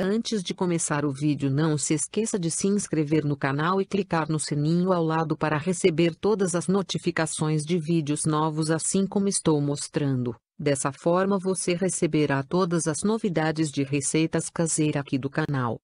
Antes de começar o vídeo não se esqueça de se inscrever no canal e clicar no sininho ao lado para receber todas as notificações de vídeos novos assim como estou mostrando. Dessa forma você receberá todas as novidades de receitas caseiras aqui do canal.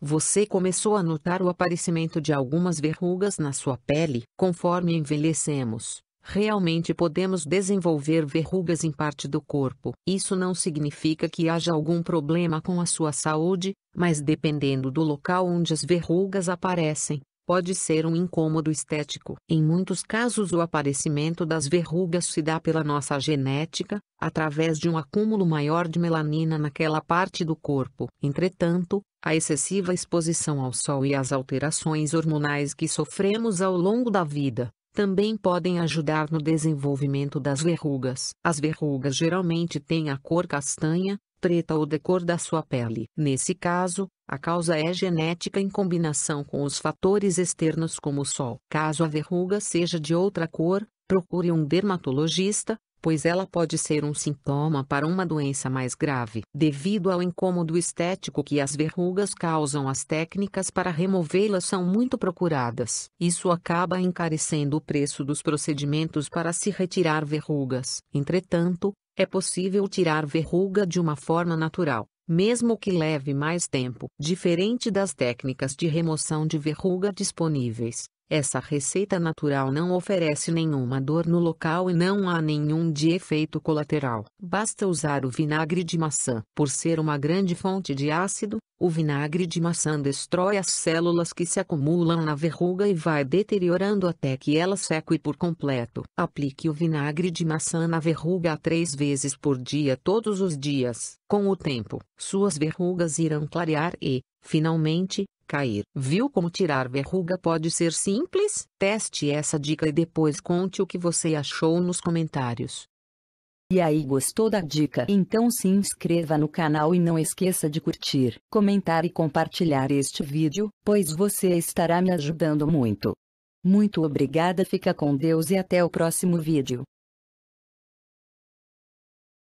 Você começou a notar o aparecimento de algumas verrugas na sua pele, conforme envelhecemos. Realmente podemos desenvolver verrugas em parte do corpo. Isso não significa que haja algum problema com a sua saúde, mas dependendo do local onde as verrugas aparecem, pode ser um incômodo estético. Em muitos casos, o aparecimento das verrugas se dá pela nossa genética, através de um acúmulo maior de melanina naquela parte do corpo. Entretanto, a excessiva exposição ao sol e as alterações hormonais que sofremos ao longo da vida também podem ajudar no desenvolvimento das verrugas. As verrugas geralmente têm a cor castanha, preta ou da cor da sua pele. Nesse caso, a causa é genética em combinação com os fatores externos como o sol. Caso a verruga seja de outra cor, Procure um dermatologista, pois ela pode ser um sintoma para uma doença mais grave. Devido ao incômodo estético que as verrugas causam, as técnicas para removê-las são muito procuradas. Isso acaba encarecendo o preço dos procedimentos para se retirar verrugas. Entretanto, é possível tirar verruga de uma forma natural, mesmo que leve mais tempo. Diferente das técnicas de remoção de verruga disponíveis, essa receita natural não oferece nenhuma dor no local e não há nenhum de efeito colateral. Basta usar o vinagre de maçã. Por ser uma grande fonte de ácido, o vinagre de maçã destrói as células que se acumulam na verruga e vai deteriorando até que ela seque por completo. Aplique o vinagre de maçã na verruga três vezes por dia todos os dias. Com o tempo, suas verrugas irão clarear e, finalmente, cair. Viu como tirar verruga pode ser simples? Teste essa dica e depois conte o que você achou nos comentários. E aí gostou da dica? Então se inscreva no canal e não esqueça de curtir, comentar e compartilhar este vídeo, pois você estará me ajudando muito. Muito obrigada fica com Deus e até o próximo vídeo.